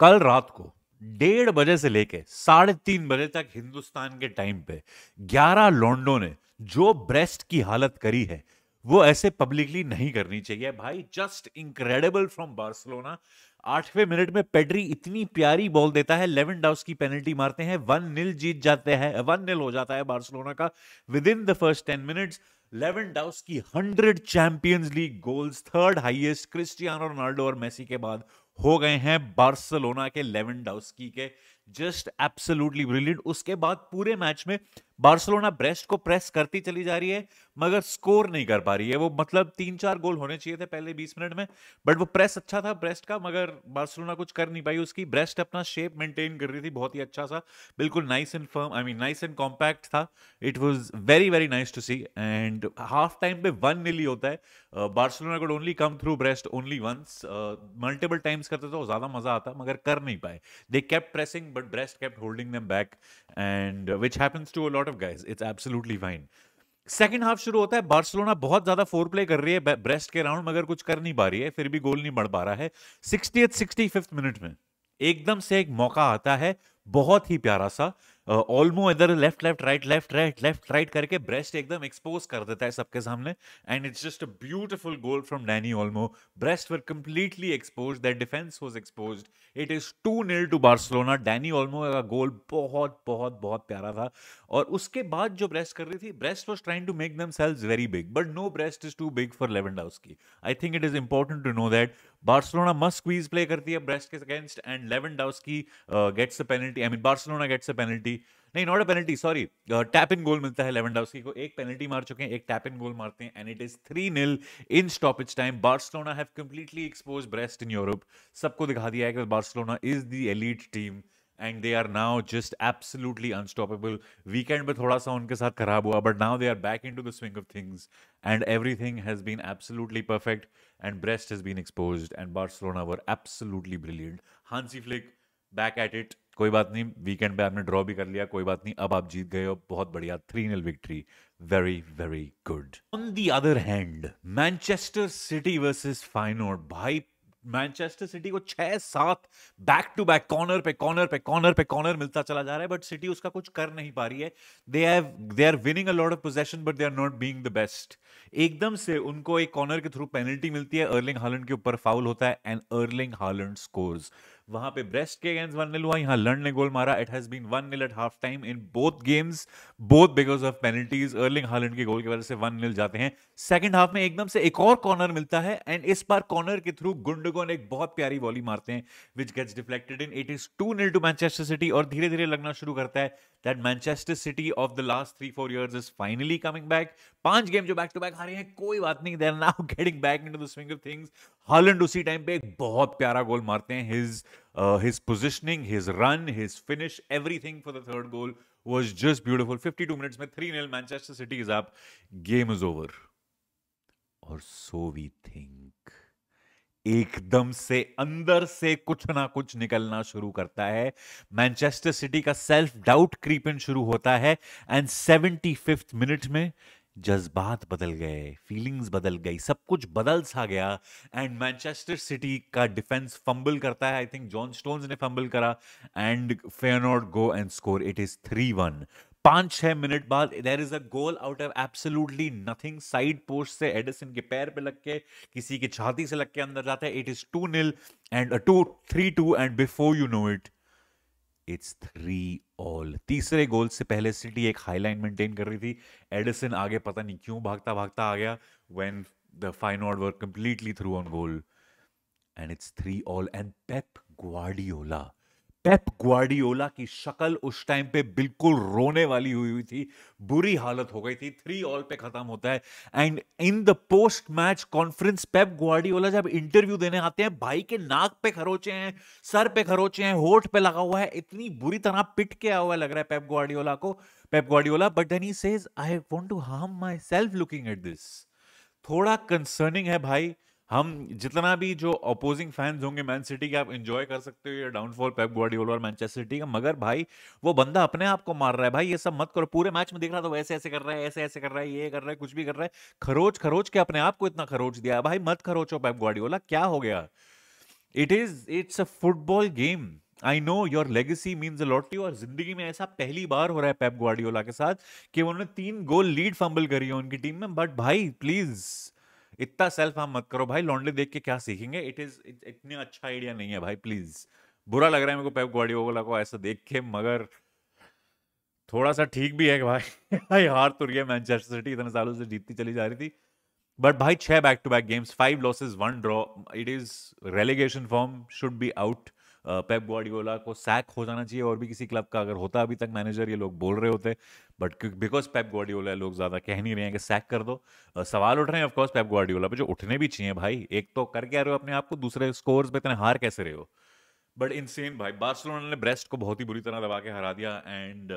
कल रात को डेढ़ बजे से लेके साढ़े तीन बजे तक हिंदुस्तान के टाइम पे ग्यारह लॉन्डो ने जो ब्रेस्ट की हालत करी है वो ऐसे पब्लिकली नहीं करनी चाहिए भाई जस्ट इनक्रेडिबल फ्रॉम बार्सिलोना आठवें मिनट में पेड्री इतनी प्यारी बॉल देता है लेवन डाउस की पेनल्टी मारते हैं वन नील जीत जाते हैं वन नील हो जाता है बार्सिलोना का within the first ten minutes लेवन डाउस की hundred Champions League goals third highest Cristiano Ronaldo और मेसी के बाद हो गए हैं बार्सिलोना के लेवन की के जस्ट एब्सोल्युटली ब्रिलियंट उसके बाद पूरे मैच में बार्सिलोना ब्रेस्ट को प्रेस करती चली जा रही है मगर स्कोर नहीं कर पा रही है वो मतलब तीन चार गोल होने चाहिए थे पहले बीस मिनट में बट वो प्रेस अच्छा था ब्रेस्ट का मगर बार्सिलोना कुछ कर नहीं पाई उसकी ब्रेस्ट अपना शेप मेंटेन कर रही थी बहुत ही अच्छा सा बिल्कुल nice and firm I mean nice and compact था it was very very nice to see and half time पे वन नीली होता है Barcelona could only come through Brest only once multiple times करते थे तो ज़्यादा मज़ा आता मगर कर नहीं पाए they kept pressing but Brest kept holding them back and which happens to a lot of guys it's absolutely fine second half शुरू होता है बार्सिलोना बहुत ज्यादा फोर प्ले कर रही है ब्रेस्ट के राउंड मगर कुछ कर नहीं पा रही है फिर भी गोल नहीं बढ़ पा रहा है सिक्सटी सिक्सटी फिफ्थ मिनट में एकदम से एक मौका आता है बहुत ही प्यारा सा ऑलमो इधर left left right left right left right करके ब्रेस्ट एकदम एक्सपोज कर देता है सबके सामने and it's just a beautiful goal from Dani Olmo Brest were completely expose that defence was expose it is two nil to Barcelona Dani Olmo का goal बहुत बहुत बहुत प्यारा था और उसके बाद जो ब्रेस्ट कर रही थी Brest was trying to make themselves very big but no Brest is too big for डाउस की I think it is important to know that Barcelona must squeeze play करती है ब्रेस्ट के against and eleven डाउस Lewandowski gets a penalty I mean Barcelona gets a penalty नहीं not a penalty sorry tap in goal मिलता है लेवन लेवनडाउस्की को एक penalty मार चुके हैं एक टैप इन गोल मारते हैं and it is three nil in stop each time Barcelona have completely expose Brest in Europe सबको दिखा दिया है कि Barcelona is the elite team and they are now just absolutely unstoppable weekend में थोड़ा सा उनके साथ खराब हुआ but now they are back in to the swing of things and everything has been absolutely perfect and Brest has been expose and Barcelona were absolutely brilliant Hansi Flick back at it कोई बात नहीं weekend पे आपने draw भी कर लिया कोई बात नहीं अब आप जीत गए हो बहुत बढ़िया three nil victory very very good on the other hand Manchester City versus Feyenoord भाई मैनचेस्टर सिटी को छह सात बैक टू बैक कॉर्नर पे कॉर्नर पे कॉर्नर पे कॉर्नर मिलता चला जा रहा है बट सिटी उसका कुछ कर नहीं पा रही है they have they are winning a lot of possession but they are not being the best एकदम से उनको एक कॉर्नर के थ्रू पेनल्टी मिलती है अर्लिंग हालैंड के ऊपर फाउल होता है एंड अर्लिंग हालैंड स्कोर्स वहां पे ब्रेस्ट के अगेंस्ट वन निल हुआ यहां लर्न ने गोल मारा it has been one nil at half time in both games both because of penalties Erling Haaland के गोल की वजह से वन निल जाते हैं सेकंड हाफ में एकदम से एक और कॉर्नर मिलता है एंड इस बार कॉर्नर के थ्रू गुंडगोन एक बहुत प्यारी बॉली मारते हैं which gets deflected in it is two nil to Manchester City और धीरे धीरे लगना शुरू करता है that Manchester City of the last three four year is finally coming back पांच गेम जो बैक टू बैक हारे हैं कोई बात नहीं there now getting back to the swing of things Haaland उसी टाइम पे एक बहुत प्यारा गोल मारते हैं his his positioning his run his finish everything for the third goal was just beautiful two minutes में three nil Manchester City is up game is over और so we think एकदम से अंदर से कुछ ना कुछ निकलना शुरू करता है मैनचेस्टर सिटी का सेल्फ डाउट क्रीपिन शुरू होता है एंड सेवेंटी फिफ्थ मिनट में जज्बात बदल गए फीलिंग्स बदल गई सब कुछ बदल सा गया एंड मैनचेस्टर सिटी का डिफेंस फंबल करता है आई थिंक जॉन स्टोन्स ने फंबल करा and Feyenoord go and score it is three one पांच छह मिनट बाद there is a goal out of absolutely nothing side post से एडिसन के पैर पे लग के किसी की छाती से लग के अंदर जाता है it is two nil and two three two and before you know it it's three all तीसरे गोल से पहले सिटी एक हाईलाइन मेंटेन कर रही थी एडिसन आगे पता नहीं क्यों भागता भागता आ गया when the Feyenoord were completely through on goal and it's three all and Pep Guardiola Pep Guardiola की शक्ल उस टाइम पे बिल्कुल रोने वाली हुई हुई थी बुरी हालत हो गई थी थ्री ऑल पे खत्म होता है and in the post match conference Pep Guardiola जब इंटरव्यू देने आते हैं भाई के नाक पे खरोचे हैं सर पे खरोचे हैं होठ पे लगा हुआ है इतनी बुरी तरह पिट के आया हुआ लग रहा है पेप ग्वाडियोला को Pep Guardiola but then he says I want to harm myself looking at this थोड़ा कंसर्निंग है भाई हम जितना भी जो अपोजिंग फैंस होंगे मैन सिटी के आप इंजॉय कर सकते हो या डाउनफॉल पेप ग्वार्डियोला और मैनचेस्टर सिटी का मगर भाई वो बंदा अपने आप को मार रहा है भाई ये सब मत करो पूरे मैच में देख रहा था ऐसे ऐसे कर रहा है ऐसे ऐसे कर रहा है ये कर रहा है कुछ भी कर रहा है खरोच खरोच के अपने आप को इतना खरोच दिया भाई मत खरोचो पैप गुआडियोला क्या हो गया it is it's a football game I know your legacy means lottery और जिंदगी में ऐसा पहली बार हो रहा है पैप गुआडियोला के साथ कि उन्होंने तीन गोल लीड फंबल करी है उनकी टीम में बट भाई प्लीज़ इतना सेल्फ हम मत करो भाई लॉन्डली देख के क्या सीखेंगे इट इज इतने अच्छा आइडिया नहीं है भाई प्लीज बुरा लग रहा है मेरे को पेप ग्वाडियोला को ऐसा देख के मगर थोड़ा सा ठीक भी है कि भाई भाई हार तो रही है मैनचेस्टर सिटी इतने सालों से जीतती चली जा रही थी बट भाई छह back to back games five losses one draw it is relegation form should be out Pep Guardiola को सैक हो जाना चाहिए और भी किसी क्लब का अगर होता अभी तक मैनेजर ये लोग बोल रहे होते बट बिकॉज पेप ग्वाडियोला लोग ज़्यादा कह नहीं रहे हैं कि सैक कर दो सवाल उठ रहे हैं ऑफकोर्स पेप ग्वाडियोला पर जो उठने भी चाहिए भाई एक तो कर क्या रहे हो अपने आप को दूसरे स्कोर्स पर इतने हार कैसे रहे हो बट इनसेन भाई बार्सिलोना ने ब्रेस्ट को बहुत ही बुरी तरह दबा के हरा दिया and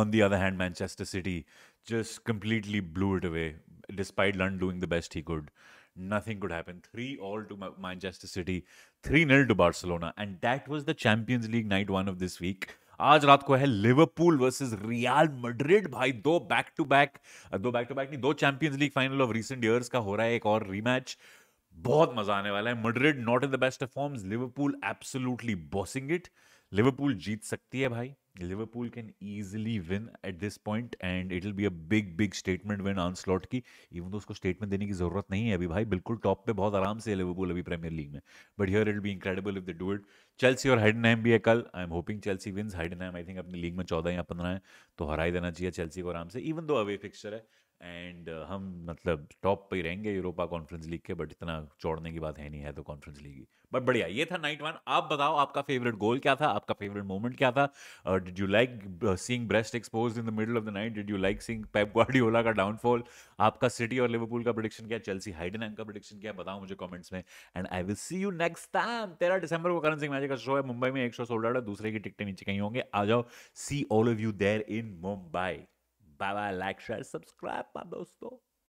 on the other hand Manchester City just completely blew it away despite लर्न doing the best he could nothing could happen. 3 all to Manchester City, 3 0 to Barcelona. And that was the Champions League night one of this week. आज रात को है Liverpool versus real Madrid भाई दो back to back दो back to back नहीं दो Champions League final of recent years का हो रहा है एक और रीमैच बहुत मजा आने वाला है Madrid not in the best of forms Liverpool absolutely bossing it Liverpool जीत सकती है भाई Liverpool can easily win at this point and it will be a big big statement win on Slot की इवन तो उसको statement देने की जरूरत नहीं है अभी भाई बिल्कुल टॉप पे बहुत आराम से है लिवरपूल अभी प्रीमियर लीग में but here it be incredible if the do it Chelsea और नैम भी है कल I am hoping Chelsea wins नैम आई थिंक अपनी लीग में चौदह या पंद्रह है तो हराई देना चाहिए चेल्सी को आराम से इवन दो अवे फिक्सर है एंड uh, हम मतलब टॉप पे रहेंगे यूरोपा कॉन्फ्रेंस लीग के बट इतना चौड़ने की बात है नहीं है तो कॉन्फ्रेंस लीग बट बढ़िया ये था नाइट वन आप बताओ आपका फेवरेट गोल क्या था आपका फेवरेट मोमेंट क्या था did you like seeing Brest expose in the middle of the night did you like seeing Pep Guardiola का डाउनफॉल आपका सिटी और लिवरपूल का प्रोडिक्शन क्या चेल्सी हाइडन का प्रोडिक्शन क्या बताओ मुझे कॉमेंट्स में and I will see you next time तेरह दिसंबर को करण सिंह मैजिक का शो है मुंबई में एक शो सोल्ड है दूसरे की टिकटें नीचे कहीं होंगे आ जाओ see all of you there in Mumbai bye bye like share subscribe दोस्तों